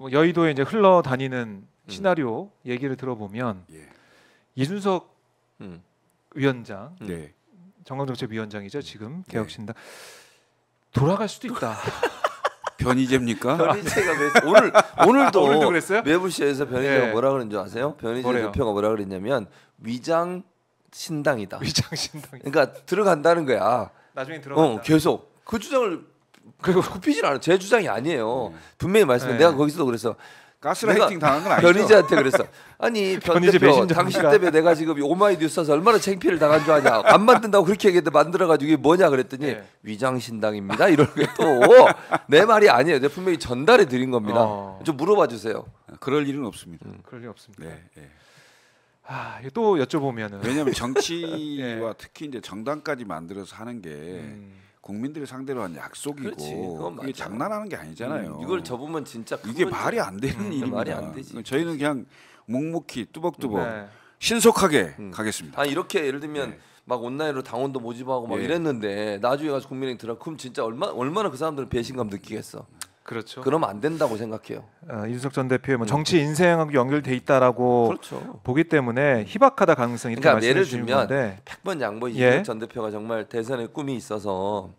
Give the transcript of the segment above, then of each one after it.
뭐 여의도에 이제 흘러다니는 음. 시나리오 얘기를 들어보면 예. 이준석 음. 위원장, 네. 정강정책위원장이죠 지금 네. 개혁신당 돌아갈 수도 있다. 변희재입니까? 변희재가 몇, 오늘 오늘도, 오늘도 그랬어요? 매부쇼에서 변희재가 네. 뭐라 그런 줄 아세요? 변희재 대표가 뭐라 그랬냐면 위장 신당이다. 위장 신당. 그러니까 들어간다는 거야. 나중에 어, 들어간다. 어, 계속 그 주장을 그리고 굽히진 않아. 제 주장이 아니에요. 네. 분명히 말씀해. 네. 내가 거기서도 그래서 가스라이팅 당한 건 아니죠? 변희재한테 그래서 아니 변 대표 당신 때문에 내가 지금 오마이뉴스에서 얼마나 창피를 당한 줄 아냐 안 만든다고 그렇게 얘기했는데 만들어가지고 이게 뭐냐 그랬더니 네. 위장신당입니다 이런게 또 내 말이 아니에요 내가 분명히 전달해 드린 겁니다 어. 좀 물어봐 주세요 그럴 일은 없습니다 음. 그럴 일 없습니다 네, 네. 아, 또 여쭤보면은 왜냐하면 정치와 예. 특히 이제 정당까지 만들어서 하는 게 음. 국민들을 상대로 한 약속이고 그게 장난하는 게 아니잖아요. 음, 이걸 접으면 진짜 이게 말이 안 되는 음, 일입니이안 되지. 저희는 그냥 묵묵히 뚜벅뚜벅 네. 신속하게 음. 가겠습니다. 아 이렇게 예를 들면 네. 막 온라인으로 당원도 모집하고 막 예. 이랬는데 나중에 가서 국민의 들어 그럼 진짜 얼마 얼마나 그 사람들은 배신감 느끼겠어. 그렇죠. 그러면 안 된다고 생각해요. 어, 이준석 전 대표의 뭐 음. 정치 인생하고 연결돼 있다라고 그렇죠. 보기 때문에 희박하다 가능성이 이렇 그러니까 말씀해 주신 들면 100번 양보 예. 이준석 예. 전 대표가 정말 대선의 꿈이 있어서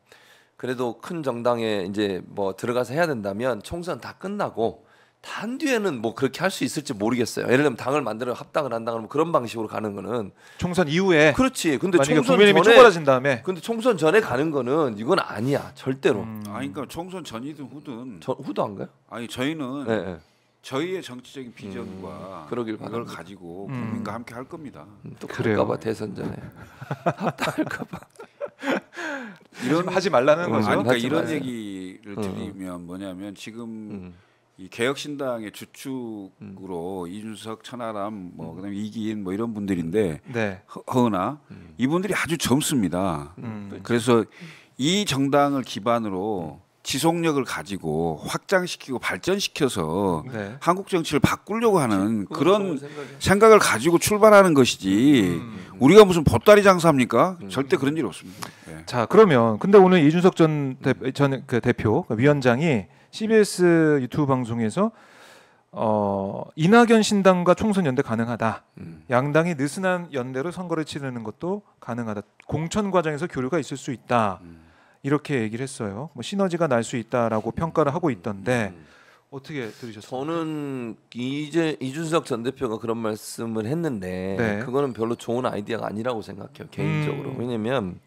그래도 큰 정당에 이제 뭐 들어가서 해야 된다면 총선 다 끝나고 단 뒤에는 뭐 그렇게 할 수 있을지 모르겠어요. 예를 들면 당을 만들어 합당을 한다 그러면 그런 방식으로 가는 거는 총선 이후에 그렇지. 근데 총선 전에 쪼그라진 다음에 근데 총선 전에 가는 거는 이건 아니야. 절대로. 음. 아니 그러니까 총선 전이든 후든 저, 후도 안가요? 아니 저희는 네, 네. 저희의 정치적인 비전과 음, 그러길 그걸 가지고 음. 국민과 함께 할 겁니다. 또그럴까봐 대선 전에 합당할까 봐. 이런 하지 말라는 어, 거죠. 그러니까 이런 말아 얘기를 어. 드리면 뭐냐면 지금 음. 이 개혁신당의 주축으로 음. 이준석, 천하람, 뭐 그다음에 이기인 뭐 이런 분들인데 네. 허은아 음. 이분들이 아주 젊습니다. 음. 그래서 이 정당을 기반으로 지속력을 가지고 확장시키고 발전시켜서 네. 한국 정치를 바꾸려고 하는 그런 생각을 가지고 출발하는 것이지 음. 우리가 무슨 보따리 장사합니까? 음. 절대 그런 일 없습니다. 네. 자 그러면 근데 오늘 이준석 전, 대, 전그 대표 그러니까 위원장이 CBS 유튜브 방송에서 어, 이낙연 신당과 총선 연대 가능하다. 음. 양당이 느슨한 연대로 선거를 치르는 것도 가능하다. 공천 과정에서 교류가 있을 수 있다. 음. 이렇게 얘기를 했어요. 뭐 시너지가 날 수 있다라고 음. 평가를 하고 있던데 음. 어떻게 들으셨어요? 저는 이제 이준석 전 대표가 그런 말씀을 했는데 네. 그거는 별로 좋은 아이디어가 아니라고 생각해요 개인적으로. 음. 왜냐면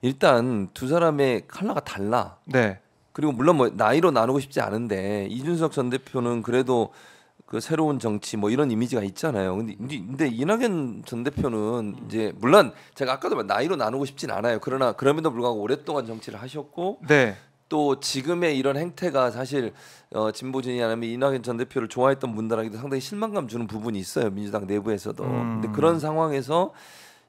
일단 두 사람의 칼라가 달라. 네. 그리고 물론 뭐 나이로 나누고 싶지 않은데 이준석 전 대표는 그래도 그 새로운 정치 뭐 이런 이미지가 있잖아요. 근데 근데 이낙연 전 대표는 음. 이제 물론 제가 아까도 말 나이로 나누고 싶진 않아요. 그러나 그럼에도 불구하고 오랫동안 정치를 하셨고 네. 또 지금의 이런 행태가 사실 어, 진보 진이라면 아 이낙연 전 대표를 좋아했던 분들에게도 상당히 실망감 주는 부분이 있어요 민주당 내부에서도. 음. 근데 그런 상황에서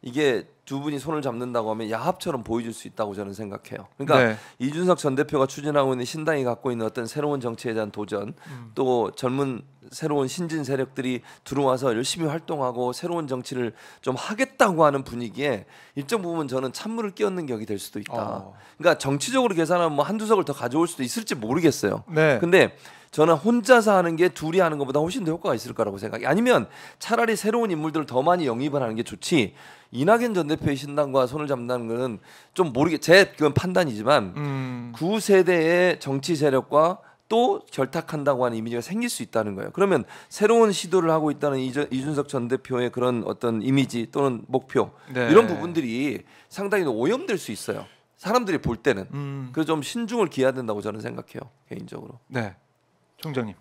이게 두 분이 손을 잡는다고 하면 야합처럼 보여줄 수 있다고 저는 생각해요. 그러니까 네. 이준석 전 대표가 추진하고 있는 신당이 갖고 있는 어떤 새로운 정치에 대한 도전, 음. 또 젊은 새로운 신진 세력들이 들어와서 열심히 활동하고 새로운 정치를 좀 하겠다고 하는 분위기에 일정 부분 저는 찬물을 끼얹는 격이 될 수도 있다. 어. 그러니까 정치적으로 계산하면 뭐 한두 석을 더 가져올 수도 있을지 모르겠어요. 네. 근데 저는 혼자서 하는 게 둘이 하는 것보다 훨씬 더 효과가 있을 거라고 생각해. 아니면 차라리 새로운 인물들을 더 많이 영입을 하는 게 좋지. 이낙연 전 대표의 신당과 손을 잡는다는 거는 좀 모르게 제 그건 판단이지만 음. 구 세대의 정치 세력과 또 결탁한다고 하는 이미지가 생길 수 있다는 거예요. 그러면 새로운 시도를 하고 있다는 이준석 전 대표의 그런 어떤 이미지 또는 목표 네. 이런 부분들이 상당히 오염될 수 있어요. 사람들이 볼 때는 음. 그래서 좀 신중을 기해야 된다고 저는 생각해요 개인적으로. 네. 총장님.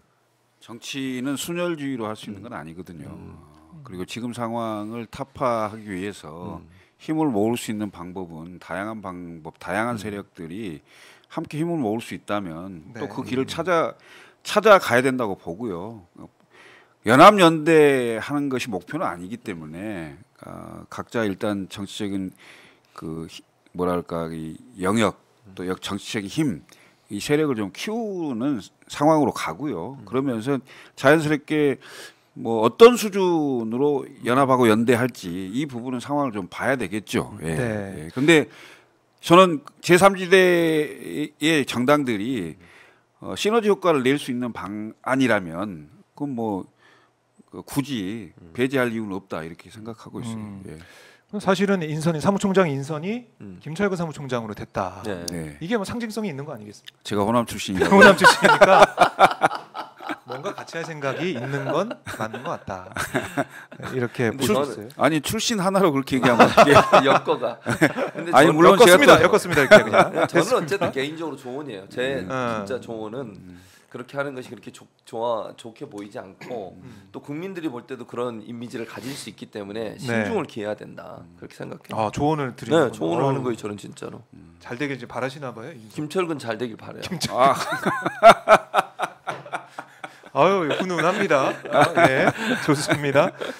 정치는 순혈주의로 할 수 있는 건 아니거든요. 음. 어, 그리고 지금 상황을 타파하기 위해서 음. 힘을 모을 수 있는 방법은 다양한 방법, 다양한 음. 세력들이 함께 힘을 모을 수 있다면 네. 또그 길을 음. 찾아 찾아가야 된다고 보고요. 연합연대 하는 것이 목표는 아니기 때문에 어, 각자 일단 정치적인 그 뭐랄까 이 영역 또 역 정치적인 힘이 세력을 좀 키우는 상황으로 가고요. 음. 그러면서 자연스럽게 뭐 어떤 수준으로 연합하고 연대할지 이 부분은 상황을 좀 봐야 되겠죠. 예. 네. 예. 근데 저는 제3지대의 정당들이 어, 시너지 효과를 낼 수 있는 방안이라면 그건 뭐 굳이 음. 배제할 이유는 없다 이렇게 생각하고 있습니다. 음. 예. 사실은 인선이 사무총장 인선이 음. 김철근 사무총장으로 됐다. 네. 네. 이게 뭐 상징성이 있는 거 아니겠습니까? 제가 호남 출신이니까 호남 출신이니까 뭔가 같이 할 생각이 있는 건 맞는 것 같다. 네, 이렇게 보셨어요? 아니 출신 하나로 그렇게 얘기하면 엮어가. 근데 아니 물론 엮었습니다. 또, 엮었습니다 이렇게 그냥. 저는 어쨌든 개인적으로 조언이에요. 제 음. 진짜 조언은. 음. 그렇게 하는 것이 그렇게 좋, 좋아 좋게 보이지 않고 음. 또 국민들이 볼 때도 그런 이미지를 가질 수 있기 때문에 네. 신중을 기해야 된다 그렇게 생각해요. 아 조언을 드리는 네, 조언을 하는 거예요 저는 진짜로. 음. 잘 되길 이 바라시나 봐요. 이제. 김철근 잘 되길 바래요. 김철... 아. 아유 훈훈합니다. 아, 네, 좋습니다.